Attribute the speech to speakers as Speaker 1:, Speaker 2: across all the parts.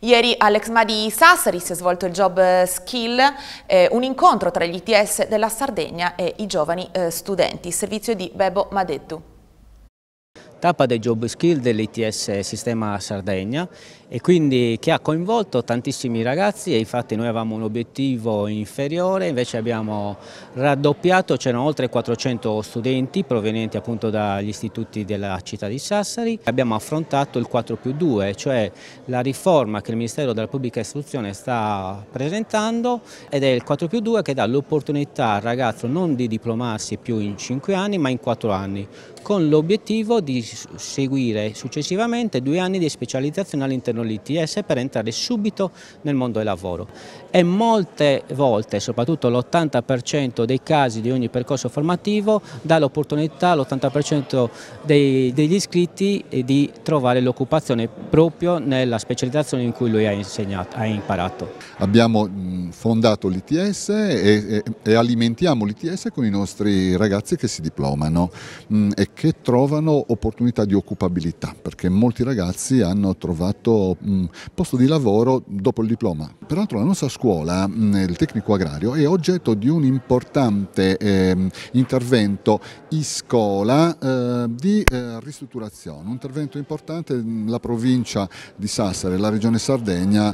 Speaker 1: Ieri all'Exma Madi Sassari si è svolto il Job eh, Skill, eh, un incontro tra gli ITS della Sardegna e i giovani eh, studenti, servizio di Bebo Madettu
Speaker 2: tappa dei job skill dell'ITS Sistema Sardegna e quindi che ha coinvolto tantissimi ragazzi e infatti noi avevamo un obiettivo inferiore, invece abbiamo raddoppiato, c'erano oltre 400 studenti provenienti appunto dagli istituti della città di Sassari, abbiamo affrontato il 4 più 2, cioè la riforma che il Ministero della Pubblica Istruzione sta presentando ed è il 4 più 2 che dà l'opportunità al ragazzo non di diplomarsi più in 5 anni ma in 4 anni, con l'obiettivo di seguire successivamente due anni di specializzazione all'interno dell'ITS per entrare subito nel mondo del lavoro e molte volte, soprattutto l'80% dei casi di ogni percorso formativo, dà l'opportunità all'80% degli iscritti eh, di trovare l'occupazione proprio nella specializzazione in cui lui ha, insegnato, ha imparato.
Speaker 3: Abbiamo fondato l'ITS e, e, alimentiamo l'ITS con i nostri ragazzi che si diplomano e che trovano opportunità opportunità di occupabilità perché molti ragazzi hanno trovato mh, mm, posto di lavoro dopo il diploma. Peraltro la nostra scuola, mm, il tecnico agrario, è oggetto di un importante eh, intervento ISCOLA eh, di eh, ristrutturazione, un intervento importante la provincia di Sassari, la regione Sardegna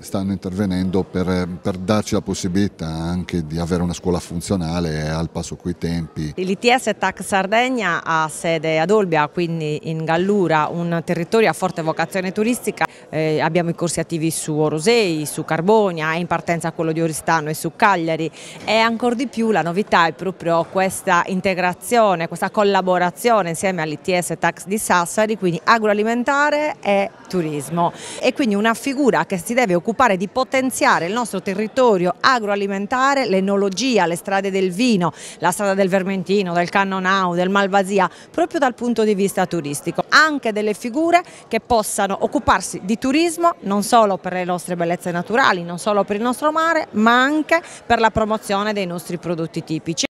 Speaker 3: stanno intervenendo per, per, darci la possibilità anche di avere una scuola funzionale al passo coi tempi.
Speaker 1: L'ITS TAC Sardegna ha sede ad Olbia, quindi in Gallura, un territorio a forte vocazione turistica eh, abbiamo i corsi attivi su Orosei, su Carbonia, ah, in partenza quello di Oristano e su Cagliari e ancora di più la novità è proprio questa integrazione, questa collaborazione insieme all'ITS Tax di Sassari, quindi agroalimentare e turismo e quindi una figura che si deve occupare di potenziare il nostro territorio agroalimentare, l'enologia, le strade del vino, la strada del Vermentino, del Cannonau, del Malvasia, proprio dal punto di vista turistico, anche delle figure che possano occuparsi di di turismo non solo per le nostre bellezze naturali, non solo per il nostro mare, ma anche per la promozione dei nostri prodotti tipici.